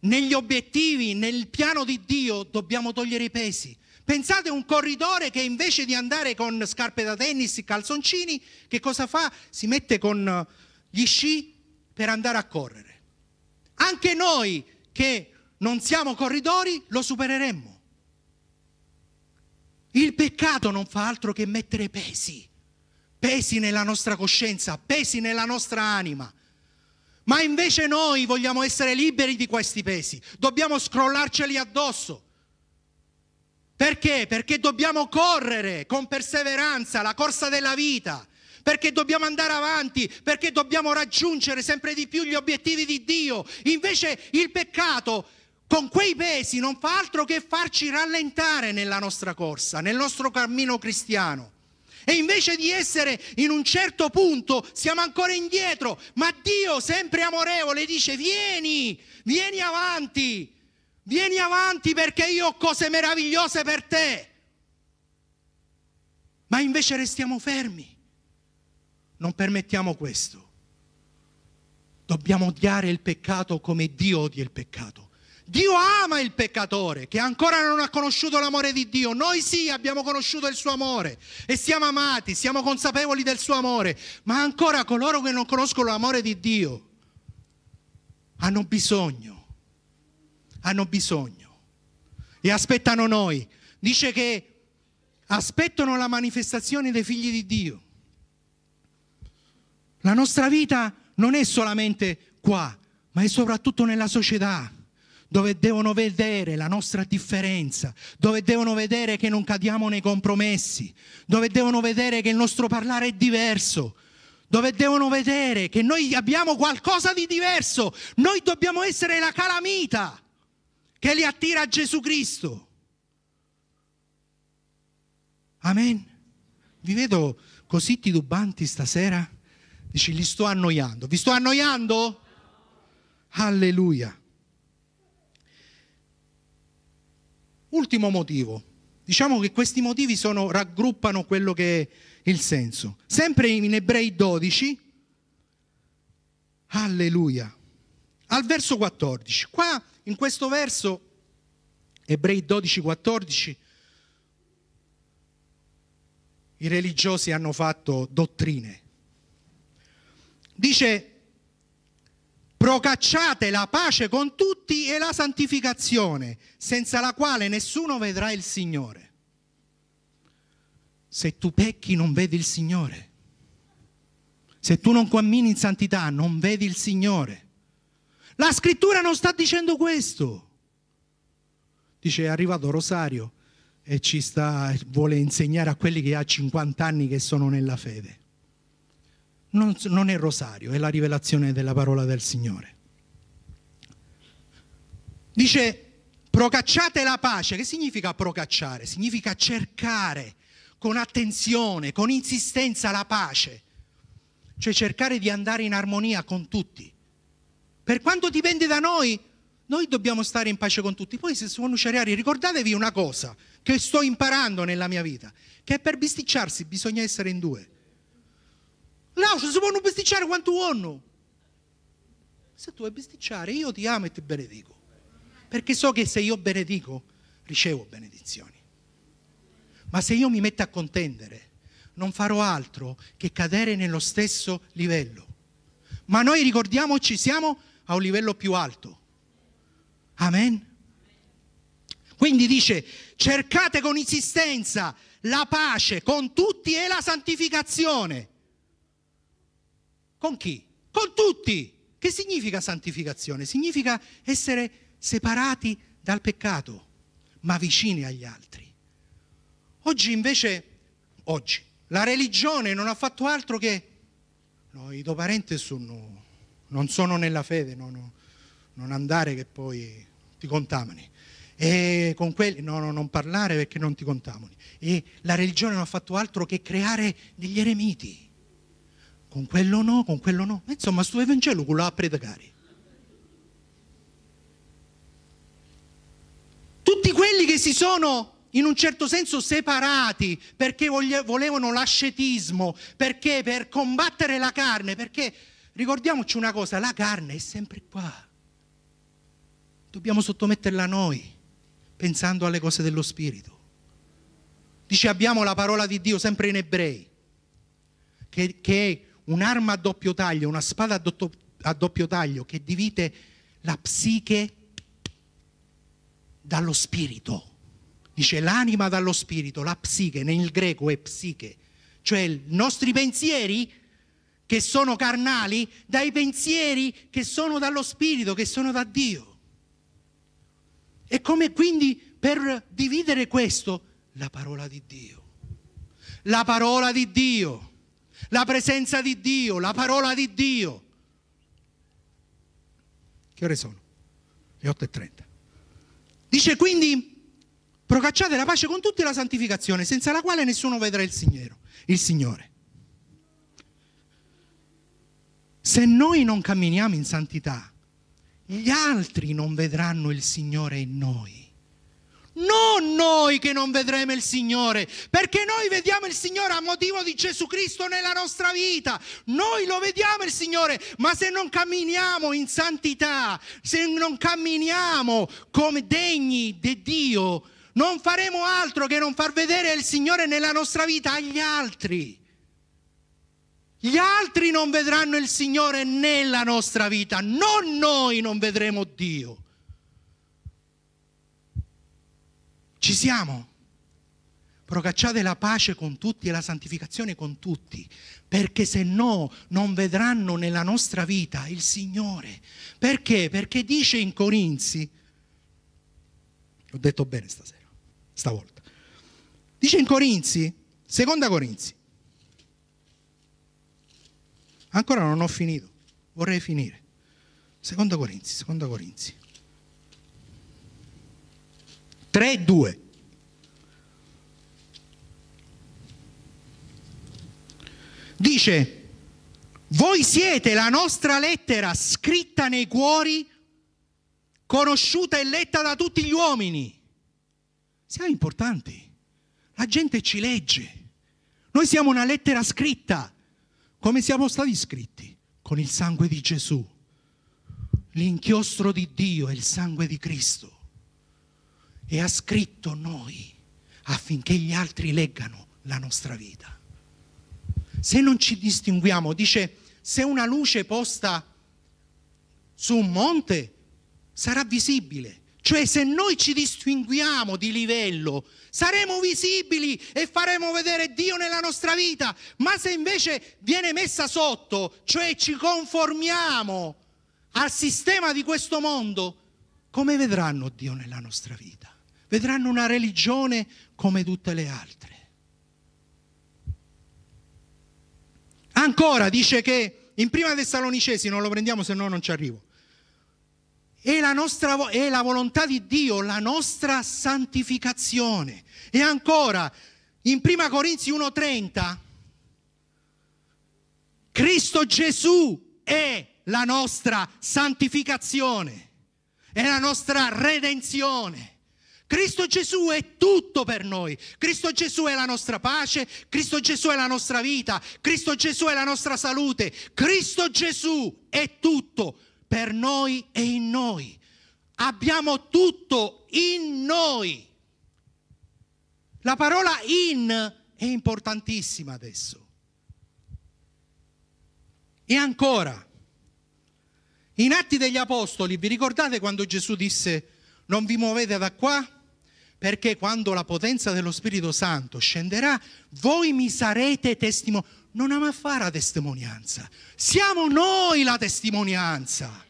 negli obiettivi, nel piano di Dio, dobbiamo togliere i pesi. Pensate a un corridore che invece di andare con scarpe da tennis, calzoncini, che cosa fa? Si mette con eh, gli sci per andare a correre. Anche noi che non siamo corridori lo supereremmo. Il peccato non fa altro che mettere pesi, pesi nella nostra coscienza, pesi nella nostra anima. Ma invece noi vogliamo essere liberi di questi pesi, dobbiamo scrollarceli addosso. Perché? Perché dobbiamo correre con perseveranza la corsa della vita, perché dobbiamo andare avanti, perché dobbiamo raggiungere sempre di più gli obiettivi di Dio. Invece il peccato con quei pesi non fa altro che farci rallentare nella nostra corsa, nel nostro cammino cristiano. E invece di essere in un certo punto siamo ancora indietro, ma Dio sempre amorevole dice vieni, vieni avanti, vieni avanti perché io ho cose meravigliose per te. Ma invece restiamo fermi. Non permettiamo questo. Dobbiamo odiare il peccato come Dio odia il peccato. Dio ama il peccatore che ancora non ha conosciuto l'amore di Dio. Noi sì abbiamo conosciuto il suo amore e siamo amati, siamo consapevoli del suo amore, ma ancora coloro che non conoscono l'amore di Dio hanno bisogno, hanno bisogno e aspettano noi. Dice che aspettano la manifestazione dei figli di Dio. La nostra vita non è solamente qua, ma è soprattutto nella società, dove devono vedere la nostra differenza, dove devono vedere che non cadiamo nei compromessi, dove devono vedere che il nostro parlare è diverso, dove devono vedere che noi abbiamo qualcosa di diverso, noi dobbiamo essere la calamita che li attira a Gesù Cristo. Amen. Vi vedo così titubanti stasera. Dici, li sto annoiando. Vi sto annoiando? Alleluia. Ultimo motivo. Diciamo che questi motivi sono, raggruppano quello che è il senso. Sempre in Ebrei 12, alleluia, al verso 14. Qua, in questo verso, Ebrei 12, 14, i religiosi hanno fatto dottrine dice procacciate la pace con tutti e la santificazione, senza la quale nessuno vedrà il Signore. Se tu pecchi non vedi il Signore. Se tu non cammini in santità non vedi il Signore. La scrittura non sta dicendo questo. Dice è arrivato Rosario e ci sta, vuole insegnare a quelli che ha 50 anni che sono nella fede non, non è rosario, è la rivelazione della parola del Signore. Dice procacciate la pace. Che significa procacciare? Significa cercare con attenzione, con insistenza la pace. Cioè cercare di andare in armonia con tutti. Per quanto dipende da noi, noi dobbiamo stare in pace con tutti. Poi se sono cereali, ricordatevi una cosa che sto imparando nella mia vita, che per bisticciarsi bisogna essere in due. L'auce si possono bisticciare quanto vuoi. Se tu vuoi bisticciare, io ti amo e ti benedico. Perché so che se io benedico, ricevo benedizioni. Ma se io mi metto a contendere, non farò altro che cadere nello stesso livello. Ma noi ricordiamoci, siamo a un livello più alto. Amen. Quindi dice, cercate con insistenza la pace con tutti e la santificazione con chi? Con tutti. Che significa santificazione? Significa essere separati dal peccato, ma vicini agli altri. Oggi invece, oggi, la religione non ha fatto altro che... No, i tuoi parenti sono, non sono nella fede, no, no, non andare che poi ti contamini. E con quelli, no, no, non parlare perché non ti contamini. E la religione non ha fatto altro che creare degli eremiti con quello no, con quello no. Eh, insomma, sto Evangelo quello a predicare. Tutti quelli che si sono in un certo senso separati perché volevano l'ascetismo, perché per combattere la carne, perché ricordiamoci una cosa, la carne è sempre qua. Dobbiamo sottometterla a noi, pensando alle cose dello Spirito. Dice abbiamo la parola di Dio sempre in ebrei, che, che un'arma a doppio taglio, una spada a, dotto, a doppio taglio che divide la psiche dallo spirito. Dice l'anima dallo spirito, la psiche, nel greco è psiche, cioè i nostri pensieri che sono carnali dai pensieri che sono dallo spirito, che sono da Dio. E come quindi per dividere questo? La parola di Dio. La parola di Dio la presenza di Dio, la parola di Dio. Che ore sono? Le 8.30. Dice quindi, procacciate la pace con tutti e la santificazione, senza la quale nessuno vedrà il Signore. Il Signore. Se noi non camminiamo in santità, gli altri non vedranno il Signore in noi. Non noi che non vedremo il Signore, perché noi vediamo il Signore a motivo di Gesù Cristo nella nostra vita. Noi lo vediamo il Signore, ma se non camminiamo in santità, se non camminiamo come degni di Dio, non faremo altro che non far vedere il Signore nella nostra vita agli altri. Gli altri non vedranno il Signore nella nostra vita, non noi non vedremo Dio. Ci siamo. Procacciate la pace con tutti e la santificazione con tutti, perché se no non vedranno nella nostra vita il Signore. Perché? Perché dice in Corinzi, ho detto bene stasera, stavolta, dice in Corinzi, seconda Corinzi, ancora non ho finito, vorrei finire, seconda Corinzi, seconda Corinzi. 3, e 2. Dice, voi siete la nostra lettera scritta nei cuori, conosciuta e letta da tutti gli uomini. Siamo importanti, la gente ci legge. Noi siamo una lettera scritta, come siamo stati scritti, con il sangue di Gesù. L'inchiostro di Dio è il sangue di Cristo e ha scritto noi affinché gli altri leggano la nostra vita. Se non ci distinguiamo, dice, se una luce posta su un monte sarà visibile. Cioè se noi ci distinguiamo di livello, saremo visibili e faremo vedere Dio nella nostra vita, ma se invece viene messa sotto, cioè ci conformiamo al sistema di questo mondo, come vedranno Dio nella nostra vita? vedranno una religione come tutte le altre. Ancora dice che in prima Tessalonicesi, non lo prendiamo se no non ci arrivo, è la, nostra, è la volontà di Dio, la nostra santificazione. E ancora in prima Corinzi 1.30, Cristo Gesù è la nostra santificazione, è la nostra redenzione. Cristo Gesù è tutto per noi. Cristo Gesù è la nostra pace, Cristo Gesù è la nostra vita, Cristo Gesù è la nostra salute. Cristo Gesù è tutto per noi e in noi. Abbiamo tutto in noi. La parola in è importantissima adesso. E ancora, in Atti degli Apostoli, vi ricordate quando Gesù disse non vi muovete da qua perché quando la potenza dello Spirito Santo scenderà, voi mi sarete testimoni. Non ama fare la testimonianza, siamo noi la testimonianza.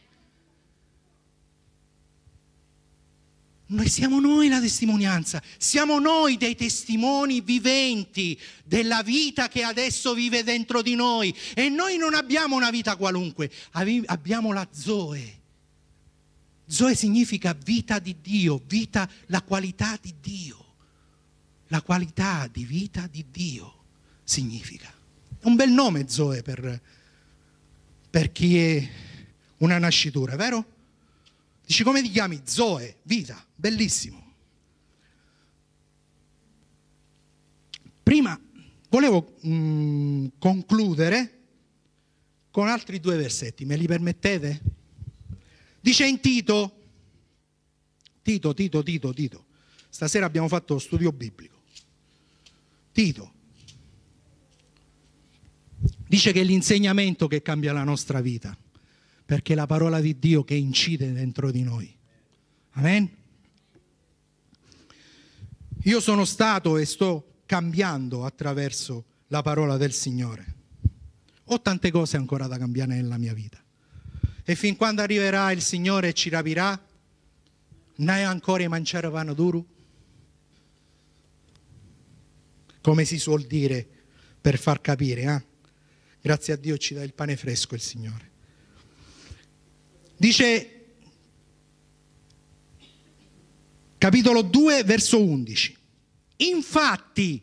Noi siamo noi la testimonianza, siamo noi dei testimoni viventi della vita che adesso vive dentro di noi e noi non abbiamo una vita qualunque, abbiamo la Zoe Zoe significa vita di Dio, vita, la qualità di Dio, la qualità di vita di Dio significa. un bel nome Zoe per, per chi è una nascitura, vero? Dici come ti chiami? Zoe, vita, bellissimo. Prima volevo mh, mm, concludere con altri due versetti, me li permettete? Dice in Tito, Tito, Tito, Tito, Tito, stasera abbiamo fatto lo studio biblico. Tito dice che è l'insegnamento che cambia la nostra vita, perché è la parola di Dio che incide dentro di noi. Amen? Io sono stato e sto cambiando attraverso la parola del Signore. Ho tante cose ancora da cambiare nella mia vita. E fin quando arriverà il Signore e ci rapirà, noi ancora mangiare pane duro? Come si suol dire per far capire, eh? Grazie a Dio ci dà il pane fresco il Signore. Dice, capitolo 2, verso 11. Infatti,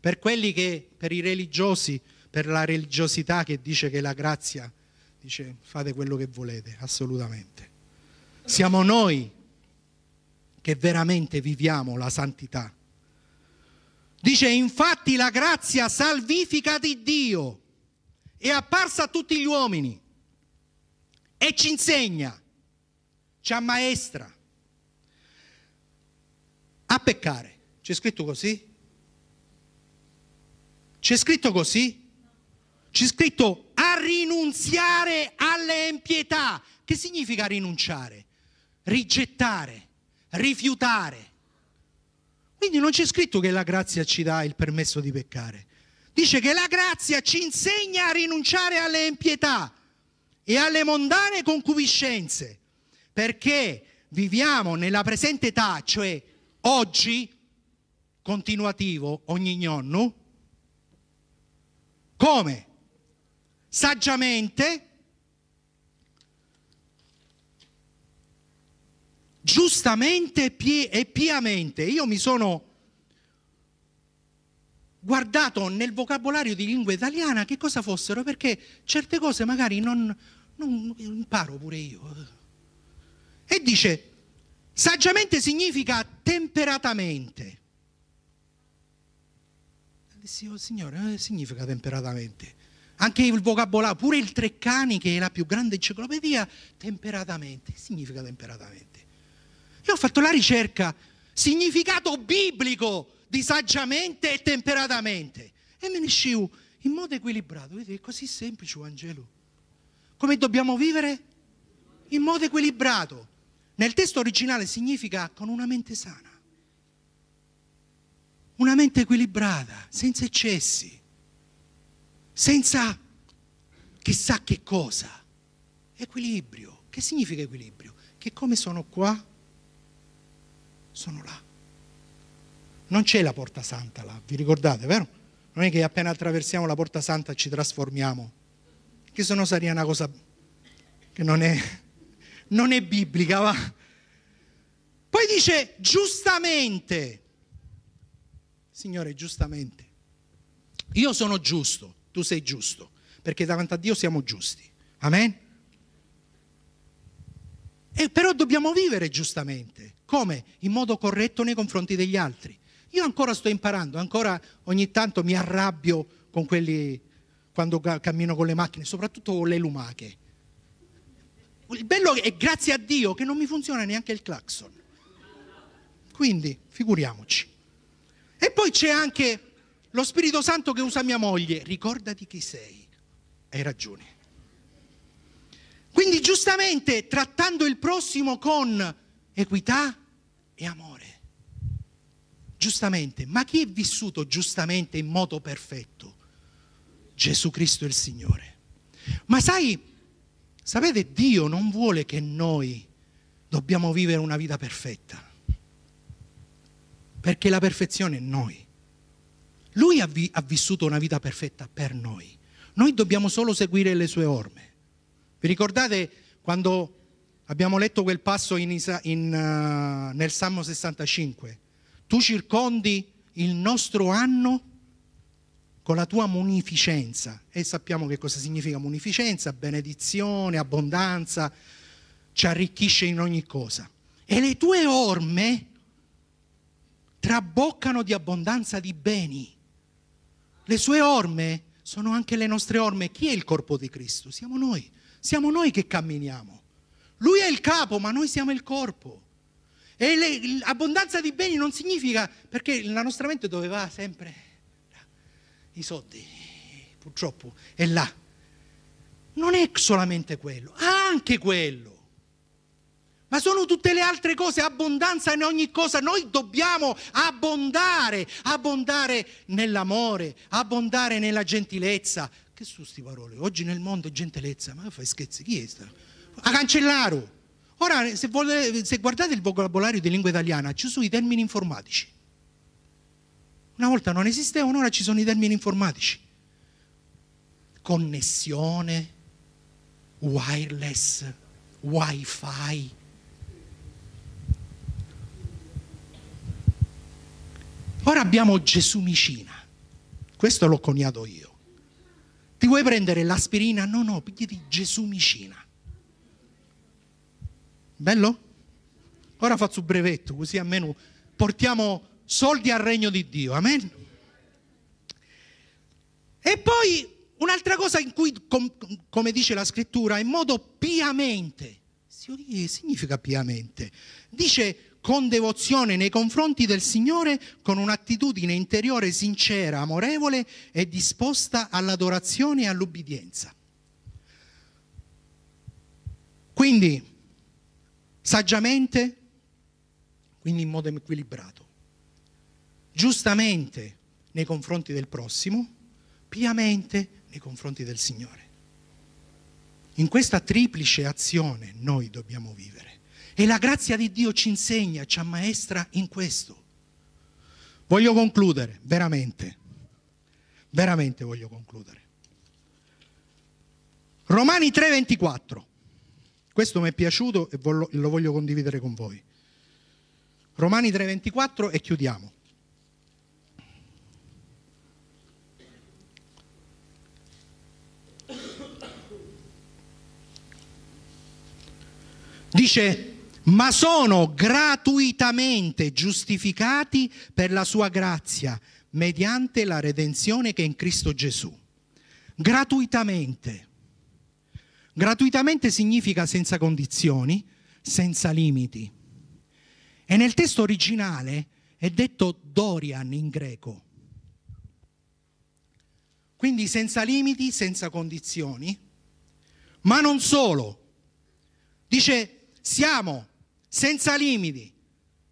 per quelli che, per i religiosi, per la religiosità che dice che la grazia è dice fate quello che volete, assolutamente. Siamo noi che veramente viviamo la santità. Dice infatti la grazia salvifica di Dio è apparsa a tutti gli uomini e ci insegna, ci ammaestra a peccare. C'è scritto così? C'è scritto così? C'è scritto rinunziare alle impietà. Che significa rinunciare? Rigettare, rifiutare. Quindi non c'è scritto che la grazia ci dà il permesso di peccare. Dice che la grazia ci insegna a rinunciare alle impietà e alle mondane concupiscenze, perché viviamo nella presente età, cioè oggi, continuativo, ogni nonno, come? saggiamente, giustamente e piamente. Io mi sono guardato nel vocabolario di lingua italiana che cosa fossero, perché certe cose magari non, non imparo pure io. E dice, saggiamente significa temperatamente. Signore, eh, significa temperatamente? anche il vocabolario, pure il Treccani che è la più grande enciclopedia, temperatamente. Che significa temperatamente? Io ho fatto la ricerca, significato biblico di saggiamente e temperatamente. E me ne sciu in modo equilibrato. Vedete, è così semplice Vangelo. Come dobbiamo vivere? In modo equilibrato. Nel testo originale significa con una mente sana, una mente equilibrata, senza eccessi senza chissà che cosa. Equilibrio. Che significa equilibrio? Che come sono qua, sono là. Non c'è la porta santa là, vi ricordate, vero? Non è che appena attraversiamo la porta santa ci trasformiamo, che se no sarebbe una cosa che non è, non è biblica. Va? Poi dice giustamente, Signore, giustamente, io sono giusto tu sei giusto, perché davanti a Dio siamo giusti. Amen? E però dobbiamo vivere giustamente. Come? In modo corretto nei confronti degli altri. Io ancora sto imparando, ancora ogni tanto mi arrabbio con quelli quando cammino con le macchine, soprattutto con le lumache. Il bello è grazie a Dio che non mi funziona neanche il clacson. Quindi, figuriamoci. E poi c'è anche lo Spirito Santo che usa mia moglie, ricordati chi sei. Hai ragione. Quindi giustamente trattando il prossimo con equità e amore. Giustamente, ma chi è vissuto giustamente in modo perfetto? Gesù Cristo il Signore. Ma sai, sapete, Dio non vuole che noi dobbiamo vivere una vita perfetta, perché la perfezione è noi. Lui ha, vi, ha, vissuto una vita perfetta per noi. Noi dobbiamo solo seguire le sue orme. Vi ricordate quando abbiamo letto quel passo in, in, uh, nel Salmo 65? Tu circondi il nostro anno con la tua munificenza. E sappiamo che cosa significa munificenza, benedizione, abbondanza, ci arricchisce in ogni cosa. E le tue orme traboccano di abbondanza di beni. Le sue orme sono anche le nostre orme. Chi è il corpo di Cristo? Siamo noi. Siamo noi che camminiamo. Lui è il capo, ma noi siamo il corpo. E l'abbondanza di beni non significa perché la nostra mente doveva sempre i soldi, purtroppo, è là. Non è solamente quello, anche quello ma sono tutte le altre cose, abbondanza in ogni cosa. Noi dobbiamo abbondare, abbondare nell'amore, abbondare nella gentilezza. Che sono queste parole? Oggi nel mondo è gentilezza, ma fai scherzi, chi è questa? A cancellare. Ora, se, vuole, se guardate il vocabolario di lingua italiana, ci sono i termini informatici. Una volta non esistevano, ora ci sono i termini informatici. Connessione, wireless, wifi Ora abbiamo Gesù Micina, questo l'ho coniato io. Ti vuoi prendere l'aspirina? No, no, pigliati Gesù Micina. Bello? Ora faccio un brevetto, così almeno portiamo soldi al regno di Dio. Amen? E poi un'altra cosa in cui, com, come dice la scrittura, in modo piamente, significa piamente, dice con devozione nei confronti del Signore, con un'attitudine interiore sincera, amorevole e disposta all'adorazione e all'ubbidienza. Quindi, saggiamente, quindi in modo equilibrato, giustamente nei confronti del prossimo, piamente nei confronti del Signore. In questa triplice azione noi dobbiamo vivere. E la grazia di Dio ci insegna, ci ammaestra in questo. Voglio concludere, veramente, veramente voglio concludere. Romani 3:24, questo mi è piaciuto e lo voglio condividere con voi. Romani 3:24 e chiudiamo. Dice ma sono gratuitamente giustificati per la sua grazia mediante la redenzione che è in Cristo Gesù. Gratuitamente. Gratuitamente significa senza condizioni, senza limiti. E nel testo originale è detto Dorian in greco. Quindi senza limiti, senza condizioni. Ma non solo. Dice siamo senza limiti,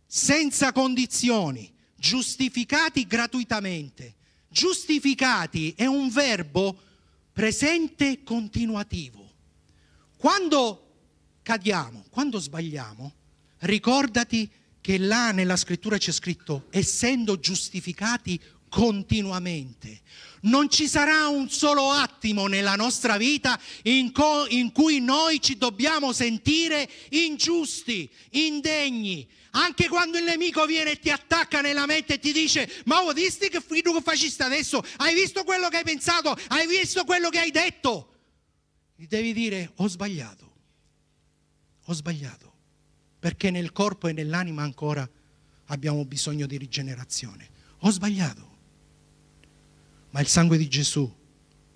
senza condizioni, giustificati gratuitamente. Giustificati è un verbo presente continuativo. Quando cadiamo, quando sbagliamo, ricordati che là nella scrittura c'è scritto essendo giustificati continuamente. Non ci sarà un solo attimo nella nostra vita in, co- in, cui noi ci dobbiamo sentire ingiusti, indegni. Anche quando il nemico viene e ti attacca nella mente e ti dice: Ma ho oh, visto che tu che adesso? Hai visto quello che hai pensato? Hai visto quello che hai detto? Gli devi dire: Ho sbagliato. Ho sbagliato. Perché nel corpo e nell'anima ancora abbiamo bisogno di rigenerazione. Ho sbagliato ma il sangue di Gesù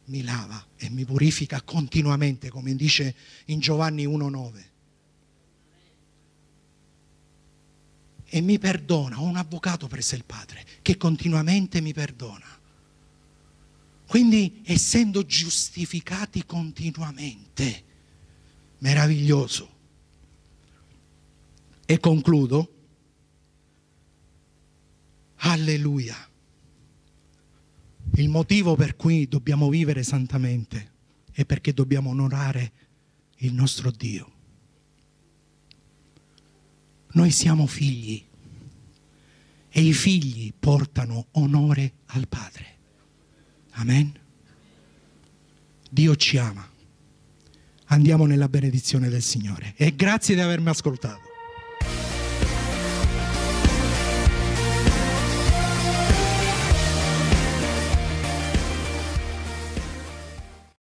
mi lava e mi purifica continuamente, come dice in Giovanni 1.9. E mi perdona, ho un avvocato presso il Padre che continuamente mi perdona. Quindi essendo giustificati continuamente, meraviglioso. E concludo. Alleluia. Il motivo per cui dobbiamo vivere santamente è perché dobbiamo onorare il nostro Dio. Noi siamo figli e i figli portano onore al Padre. Amen. Dio ci ama. Andiamo nella benedizione del Signore e grazie di avermi ascoltato.